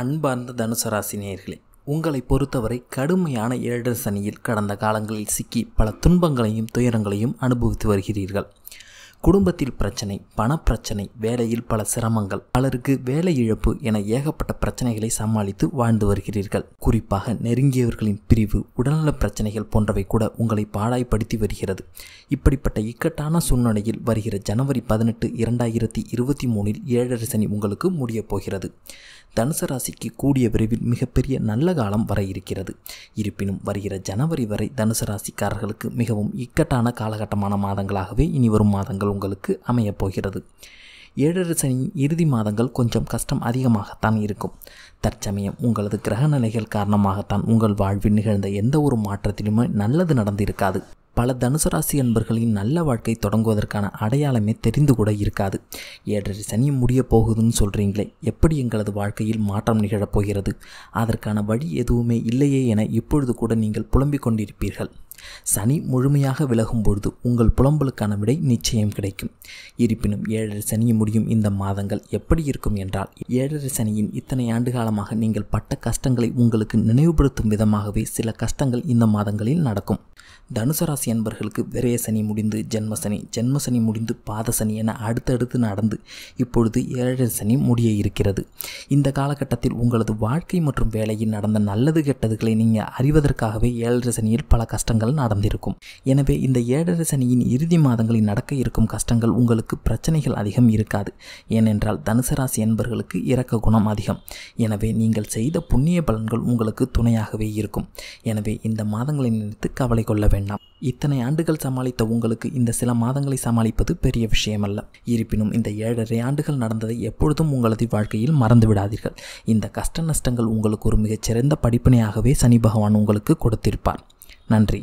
அன்பார்ந்த தனுசு ராசினியர்களே உங்களை பொறுத்தவரை கடுமையான ஏழர் சனியில் கடந்த காலங்களில் சிக்கி பல துன்பங்களையும் துயரங்களையும் அனுபவித்து வருகிறீர்கள் குடும்பத்தில் பிரச்சனை பணப்பிரச்சனை வேலையில் பல சிரமங்கள் பலருக்கு வேலை இழப்பு என ஏகப்பட்ட பிரச்சனைகளை சமாளித்து வாழ்ந்து வருகிறீர்கள் குறிப்பாக நெருங்கியவர்களின் பிரிவு உடல்நல பிரச்சனைகள் போன்றவை கூட உங்களை பாடாய்படுத்தி வருகிறது இப்படிப்பட்ட இக்கட்டான சூழ்நிலையில் வருகிற ஜனவரி பதினெட்டு இரண்டாயிரத்தி இருபத்தி மூணில் ஏழரசனி உங்களுக்கு முடியப் போகிறது தனுசு ராசிக்கு கூடிய விரைவில் மிகப்பெரிய நல்ல காலம் வர இருக்கிறது இருப்பினும் வருகிற ஜனவரி வரை தனுசு ராசிக்காரர்களுக்கு மிகவும் இக்கட்டான காலகட்டமான மாதங்களாகவே இனி வரும் மாதங்கள் உங்களுக்கு அமையப் போகிறது ஏழரை சனியின் இறுதி மாதங்கள் கொஞ்சம் கஷ்டம் அதிகமாகத்தான் இருக்கும் தற்சமயம் உங்களது கிரக நிலைகள் காரணமாகத்தான் உங்கள் வாழ்வில் நிகழ்ந்த எந்த ஒரு மாற்றத்திலுமே நல்லது நடந்திருக்காது பல தனுசராசி அன்பர்களின் நல்ல வாழ்க்கை தொடங்குவதற்கான அடையாளமே தெரிந்து கூட இருக்காது ஏழரை சனி முடிய போகுதுன்னு சொல்கிறீங்களே எப்படி எங்களது வாழ்க்கையில் மாற்றம் நிகழப் போகிறது அதற்கான வழி எதுவுமே இல்லையே என இப்பொழுது கூட நீங்கள் புலம்பிக் கொண்டிருப்பீர்கள் சனி முழுமையாக விலகும் பொழுது உங்கள் புலம்பலுக்கான விடை நிச்சயம் கிடைக்கும் இருப்பினும் ஏழரை சனி முடியும் இந்த மாதங்கள் எப்படி இருக்கும் என்றால் ஏழரை சனியின் இத்தனை ஆண்டு காலமாக நீங்கள் பட்ட கஷ்டங்களை உங்களுக்கு நினைவுபடுத்தும் விதமாகவே சில கஷ்டங்கள் இந்த மாதங்களில் நடக்கும் தனுசு ராசி அன்பர்களுக்கு விரைய சனி முடிந்து ஜென்மசனி ஜென்மசனி முடிந்து பாத சனி என அடுத்தடுத்து நடந்து இப்பொழுது ஏழரை சனி முடிய இருக்கிறது இந்த காலகட்டத்தில் உங்களது வாழ்க்கை மற்றும் வேலையில் நடந்த நல்லது கெட்டதுகளை நீங்கள் அறிவதற்காகவே ஏழரை சனியில் பல கஷ்டங்கள் நடந்திருக்கும் எனவே இந்த ஏழரை சனியின் இறுதி மாதங்களில் நடக்க இருக்கும் கஷ்டங்கள் உங்களுக்கு பிரச்சனைகள் அதிகம் இருக்காது ஏனென்றால் தனுசு ராசி என்பர்களுக்கு இறக்க குணம் அதிகம் எனவே நீங்கள் செய்த புண்ணிய பலன்கள் உங்களுக்கு துணையாகவே இருக்கும் எனவே இந்த மாதங்களை நினைத்து கவலை கொள்ள வேண்டாம் இத்தனை ஆண்டுகள் சமாளித்த உங்களுக்கு இந்த சில மாதங்களை சமாளிப்பது பெரிய விஷயமல்ல இருப்பினும் இந்த ஏழரை ஆண்டுகள் நடந்ததை எப்பொழுதும் உங்களது வாழ்க்கையில் மறந்து விடாதீர்கள் இந்த கஷ்ட நஷ்டங்கள் உங்களுக்கு ஒரு மிகச்சிறந்த படிப்பினையாகவே சனி பகவான் உங்களுக்கு கொடுத்திருப்பார் நன்றி